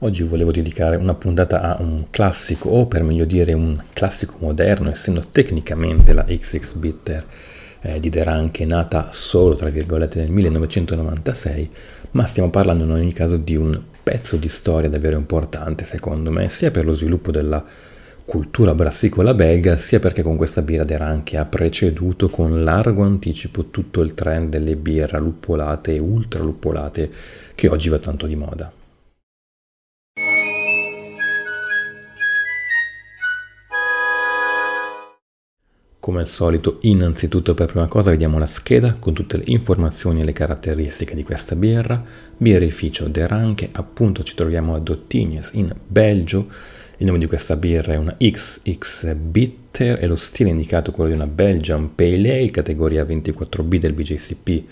Oggi volevo dedicare una puntata a un classico, o per meglio dire un classico moderno, essendo tecnicamente la XX Bitter eh, di Deranche, nata solo tra virgolette nel 1996, ma stiamo parlando in ogni caso di un pezzo di storia davvero importante secondo me, sia per lo sviluppo della cultura brassicola belga, sia perché con questa birra Deranche ha preceduto con largo anticipo tutto il trend delle birre luppolate e ultra luppolate che oggi va tanto di moda. Come al solito, innanzitutto per prima cosa vediamo la scheda con tutte le informazioni e le caratteristiche di questa birra. Birrificio De Ranche, appunto ci troviamo a Dottignes in Belgio. Il nome di questa birra è una XX Bitter e lo stile indicato è quello di una Belgian Pale Ale, categoria 24B del BJCP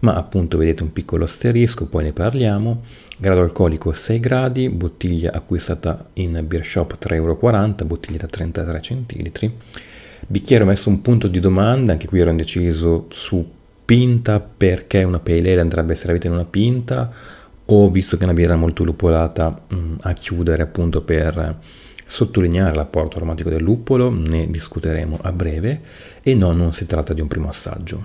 ma appunto vedete un piccolo asterisco, poi ne parliamo, grado alcolico 6 gradi, bottiglia acquistata in beer shop 3,40€, bottiglia da 33 centilitri, Bicchiere ho messo un punto di domanda, anche qui ero indeciso su pinta perché una pale ale andrebbe servita in una pinta o visto che è una birra molto lupolata mh, mm, a chiudere appunto per sottolineare l'apporto aromatico del luppolo, ne discuteremo a breve e no, non si tratta di un primo assaggio.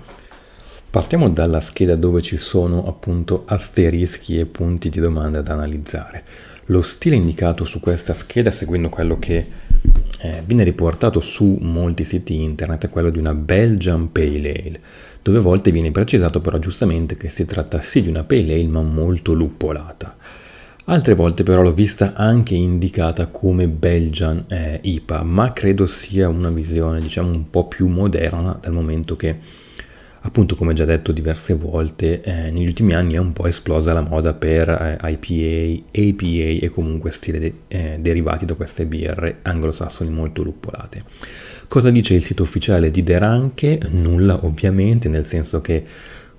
Partiamo dalla scheda dove ci sono appunto asterischi e punti di domanda da analizzare. Lo stile indicato su questa scheda, seguendo quello che eh, viene riportato su molti siti internet è quello di una Belgian Pale Ale, dove a volte viene precisato però giustamente che si tratta sì di una Pale Ale ma molto luppolata. Altre volte però l'ho vista anche indicata come Belgian eh, IPA, ma credo sia una visione diciamo un po' più moderna dal momento che appunto come già detto diverse volte eh, negli ultimi anni è un po' esplosa la moda per eh, IPA, APA e comunque stile de- eh, derivati da queste birre anglosassoni molto luppolate. Cosa dice il sito ufficiale di Deranche? Nulla ovviamente, nel senso che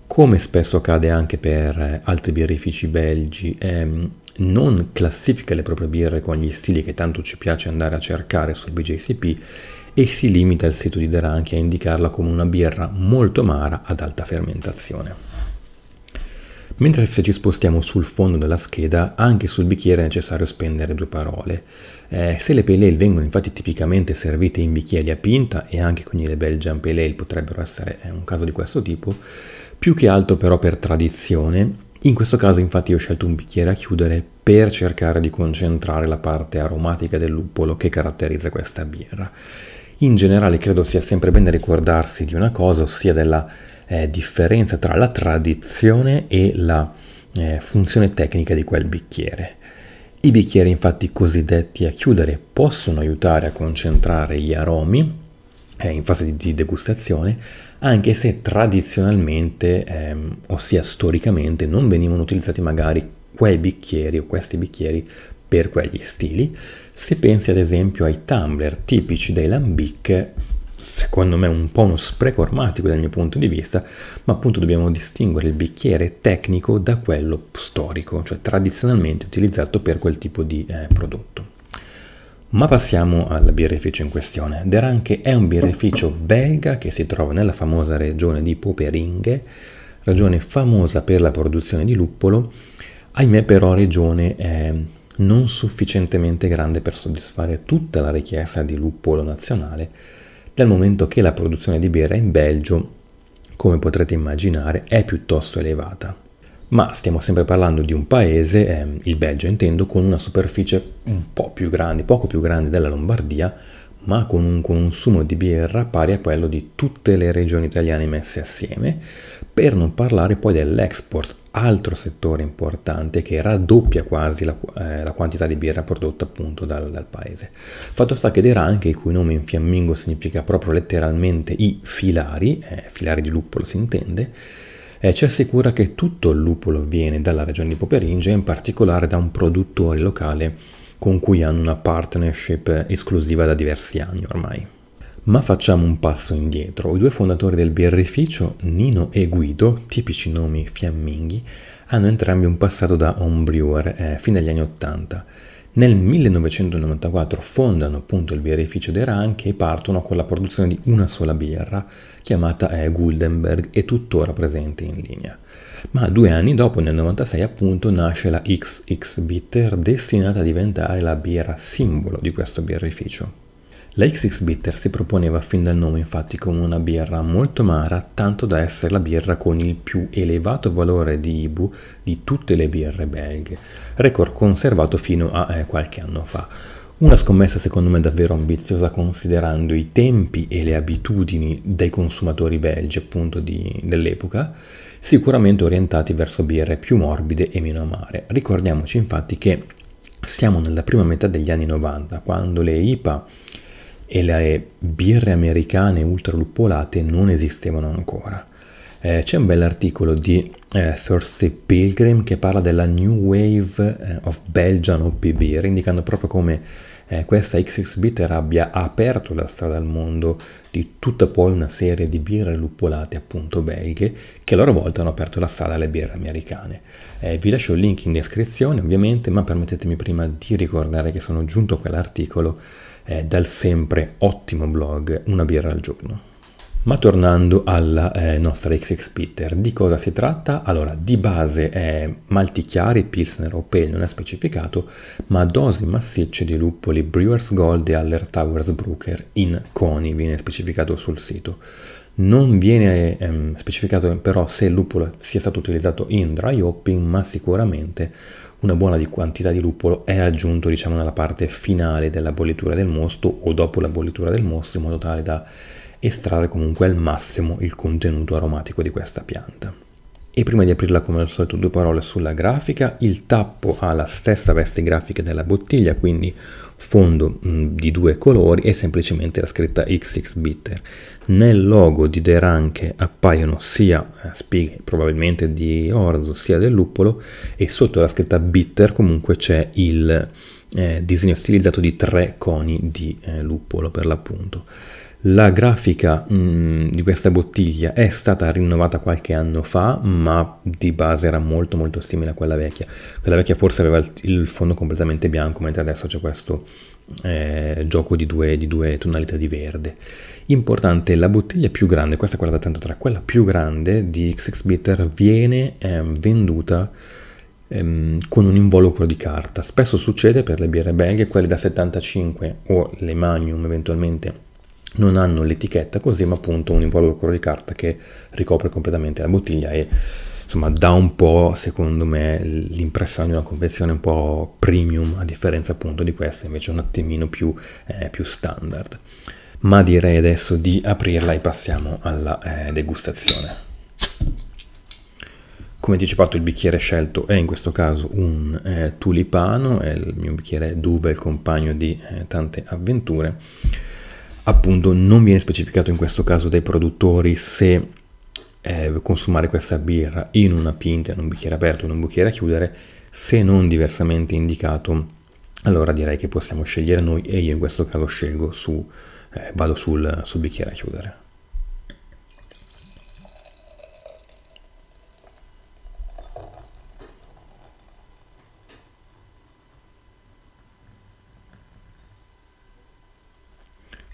come spesso accade anche per eh, altri birrifici belgi, ehm, non classifica le proprie birre con gli stili che tanto ci piace andare a cercare sul BJCP e si limita il sito di Deranchi a indicarla come una birra molto amara ad alta fermentazione. Mentre se ci spostiamo sul fondo della scheda, anche sul bicchiere è necessario spendere due parole. Eh, se le pale ale vengono infatti tipicamente servite in bicchieri a pinta, e anche quindi le Belgian pale ale potrebbero essere eh, un caso di questo tipo, più che altro però per tradizione, in questo caso infatti ho scelto un bicchiere a chiudere per cercare di concentrare la parte aromatica del luppolo che caratterizza questa birra in generale credo sia sempre bene ricordarsi di una cosa, ossia della eh, differenza tra la tradizione e la eh, funzione tecnica di quel bicchiere. I bicchieri infatti cosiddetti a chiudere possono aiutare a concentrare gli aromi eh, in fase di degustazione, anche se tradizionalmente, ehm, ossia storicamente, non venivano utilizzati magari quei bicchieri o questi bicchieri per quegli stili. Se pensi ad esempio ai tumbler tipici dei lambic, secondo me un po' uno spreco armatico dal mio punto di vista, ma appunto dobbiamo distinguere il bicchiere tecnico da quello storico, cioè tradizionalmente utilizzato per quel tipo di eh, prodotto. Ma passiamo al birrificio in questione. Deranke è un birrificio belga che si trova nella famosa regione di Poperinghe, regione famosa per la produzione di luppolo, ahimè però regione eh, non sufficientemente grande per soddisfare tutta la richiesta di luppolo nazionale, dal momento che la produzione di birra in Belgio, come potrete immaginare, è piuttosto elevata. Ma stiamo sempre parlando di un paese, eh, il Belgio intendo, con una superficie un po' più grande, poco più grande della Lombardia, ma con un consumo di birra pari a quello di tutte le regioni italiane messe assieme, per non parlare poi dell'export, altro settore importante che raddoppia quasi la, eh, la quantità di birra prodotta appunto dal, dal, paese. Fatto sta che dei il cui nome in fiammingo significa proprio letteralmente i filari, eh, filari di luppolo si intende, eh, ci assicura che tutto il luppolo viene dalla regione di Poperinge, in particolare da un produttore locale con cui hanno una partnership esclusiva da diversi anni ormai. Ma facciamo un passo indietro. I due fondatori del birrificio, Nino e Guido, tipici nomi fiamminghi, hanno entrambi un passato da homebrewer eh, fino agli anni Ottanta nel 1994 fondano appunto il birrificio dei Ranche e partono con la produzione di una sola birra, chiamata eh, Guldenberg, e tuttora presente in linea. Ma due anni dopo, nel 1996, appunto, nasce la XX Bitter, destinata a diventare la birra simbolo di questo birrificio. La XX Bitter si proponeva fin dal nome infatti come una birra molto amara, tanto da essere la birra con il più elevato valore di IBU di tutte le birre belghe, record conservato fino a eh, qualche anno fa. Una scommessa secondo me davvero ambiziosa considerando i tempi e le abitudini dei consumatori belgi appunto dell'epoca, sicuramente orientati verso birre più morbide e meno amare. Ricordiamoci infatti che siamo nella prima metà degli anni 90 quando le IPA e le birre americane ultraluppolate non esistevano ancora. Eh, c'è un bell'articolo di eh, Thirsty Pilgrim che parla della New Wave eh, of Belgian OP Beer, indicando proprio come eh, questa XXBitter abbia aperto la strada al mondo di tutta poi una serie di birre luppolate appunto belghe che a loro volta hanno aperto la strada alle birre americane. Eh, vi lascio il link in descrizione ovviamente, ma permettetemi prima di ricordare che sono giunto a quell'articolo eh, dal sempre ottimo blog Una birra al giorno. Ma tornando alla eh, nostra XX Peter, di cosa si tratta? Allora, di base è malti chiari, Pilsner o Pale non è specificato, ma dosi massicce di luppoli Brewers Gold e Aller Towers Brooker in coni, viene specificato sul sito. Non viene ehm, specificato però se il luppolo sia stato utilizzato in dry hopping, ma sicuramente una buona quantità di luppolo è aggiunto diciamo nella parte finale della bollitura del mosto o dopo la bollitura del mosto in modo tale da estrarre comunque al massimo il contenuto aromatico di questa pianta. E prima di aprirla come al solito due parole sulla grafica, il tappo ha la stessa veste grafica della bottiglia, quindi fondo mh, mm, di due colori e semplicemente la scritta XX Bitter. Nel logo di Deranche appaiono sia eh, spighe probabilmente di orzo sia del luppolo e sotto la scritta Bitter comunque c'è il eh, disegno stilizzato di tre coni di eh, luppolo per l'appunto. La grafica mh, mm, di questa bottiglia è stata rinnovata qualche anno fa, ma di base era molto molto simile a quella vecchia. Quella vecchia forse aveva il fondo completamente bianco, mentre adesso c'è questo eh, gioco di due, di due, tonalità di verde. Importante, la bottiglia più grande, questa è quella da 103, quella più grande di XX Bitter viene eh, venduta ehm, con un involucro di carta. Spesso succede per le birre belghe, quelle da 75 o le magnum eventualmente non hanno l'etichetta così ma appunto un involucro di carta che ricopre completamente la bottiglia e insomma dà un po' secondo me l'impressione di una confezione un po' premium a differenza appunto di questa invece un attimino più, eh, più standard ma direi adesso di aprirla e passiamo alla eh, degustazione come anticipato il bicchiere scelto è in questo caso un eh, tulipano è il mio bicchiere Duve, il compagno di eh, tante avventure appunto non viene specificato in questo caso dai produttori se eh, consumare questa birra in una pinta, in un bicchiere aperto, in un bicchiere a chiudere, se non diversamente indicato, allora direi che possiamo scegliere noi e io in questo caso scelgo su, eh, vado sul, sul bicchiere a chiudere.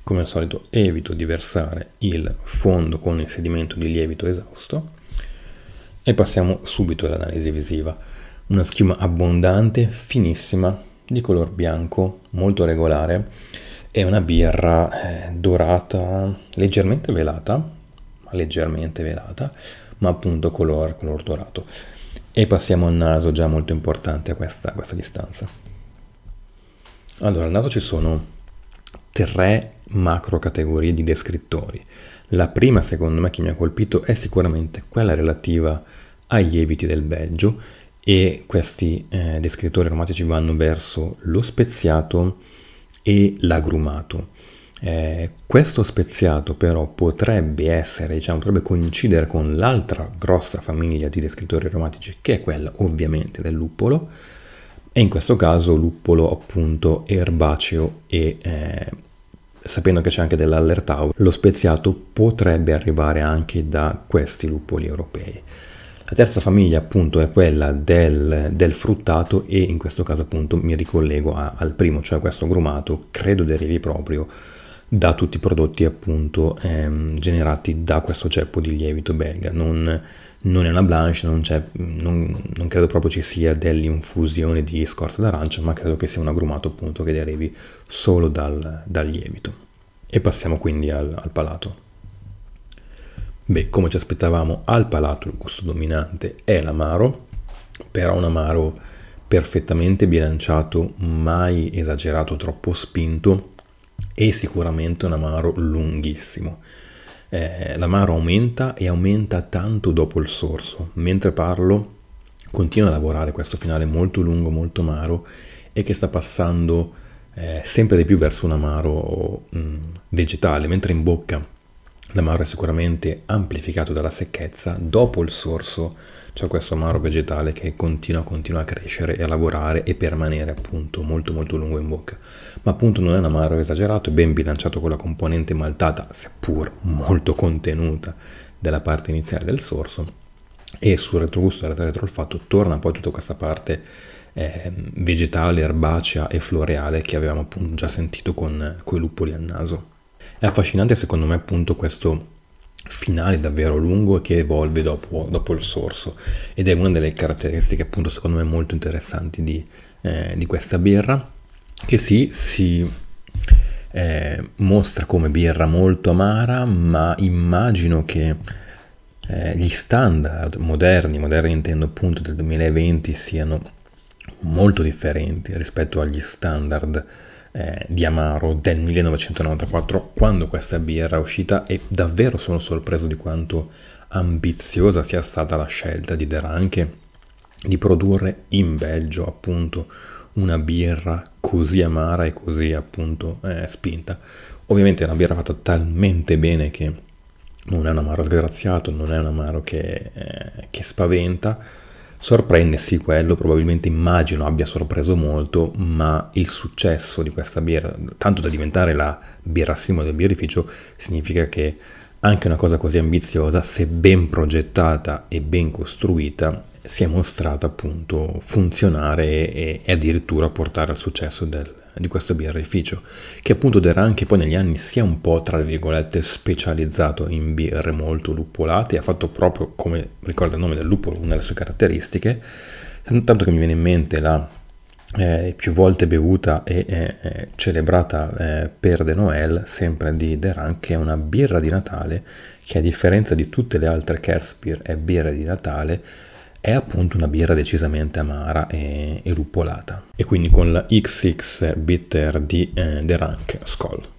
Come al solito evito di versare il fondo con il sedimento di lievito esausto e passiamo subito all'analisi visiva. Una schiuma abbondante, finissima, di color bianco, molto regolare. È una birra eh, dorata, leggermente velata, leggermente velata, ma appunto color, color dorato. E passiamo al naso, già molto importante a questa, a questa distanza. Allora, al naso ci sono tre macro categorie di descrittori. La prima, secondo me, che mi ha colpito è sicuramente quella relativa ai lieviti del Belgio e questi eh, descrittori aromatici vanno verso lo speziato e l'agrumato. Eh, questo speziato però potrebbe essere, diciamo, potrebbe coincidere con l'altra grossa famiglia di descrittori aromatici che è quella ovviamente del luppolo e in questo caso luppolo appunto erbaceo e eh, sapendo che c'è anche dell'allertau, lo speziato potrebbe arrivare anche da questi lupoli europei. La terza famiglia appunto è quella del, del fruttato e in questo caso appunto mi ricollego a, al primo, cioè questo grumato, credo derivi proprio da tutti i prodotti appunto ehm, generati da questo ceppo di lievito belga. Non, non è una blanche, non, non, non, credo proprio ci sia dell'infusione di scorza d'arancia, ma credo che sia un agrumato appunto che derivi solo dal, dal lievito. E passiamo quindi al, al palato. Beh, come ci aspettavamo, al palato il gusto dominante è l'amaro, però un amaro perfettamente bilanciato, mai esagerato, troppo spinto, e sicuramente un amaro lunghissimo. Eh, l'amaro aumenta e aumenta tanto dopo il sorso. Mentre parlo continua a lavorare questo finale molto lungo, molto amaro e che sta passando eh, sempre di più verso un amaro mh, mm, vegetale, mentre in bocca l'amaro è sicuramente amplificato dalla secchezza, dopo il sorso c'è cioè questo amaro vegetale che continua, continua, a crescere e a lavorare e permanere appunto molto molto lungo in bocca, ma appunto non è un amaro esagerato, è ben bilanciato con la componente maltata, seppur molto contenuta, della parte iniziale del sorso e sul retrogusto della retroolfatto torna poi tutta questa parte eh, vegetale, erbacea e floreale che avevamo appunto già sentito con, con i luppoli al naso. È affascinante secondo me appunto questo finale davvero lungo che evolve dopo, dopo il sorso ed è una delle caratteristiche appunto secondo me molto interessanti di, eh, di questa birra che sì, si eh, mostra come birra molto amara ma immagino che eh, gli standard moderni, moderni intendo appunto del 2020 siano molto differenti rispetto agli standard eh, di Amaro del 1994 quando questa birra è uscita e davvero sono sorpreso di quanto ambiziosa sia stata la scelta di Deranche di produrre in Belgio appunto una birra così amara e così appunto eh, spinta. Ovviamente è una birra fatta talmente bene che non è un amaro sgraziato, non è un amaro che, eh, che spaventa, Sorprendersi quello probabilmente immagino abbia sorpreso molto, ma il successo di questa birra, tanto da diventare la birra simbolo del birrificio, significa che anche una cosa così ambiziosa, se ben progettata e ben costruita, si è mostrata appunto funzionare e, e addirittura portare al successo del, di questo birrificio, che appunto darà anche poi negli anni si è un po' tra virgolette specializzato in birre molto luppolate, ha fatto proprio come ricorda il nome del luppolo, una delle sue caratteristiche, tanto che mi viene in mente la eh, più volte bevuta e eh, eh celebrata eh, per De Noël, sempre di Deran, che è una birra di Natale che a differenza di tutte le altre Kersbeer è birra di Natale, è appunto una birra decisamente amara e, e luppolata. E quindi con la XX Bitter di eh, The Rank Skull.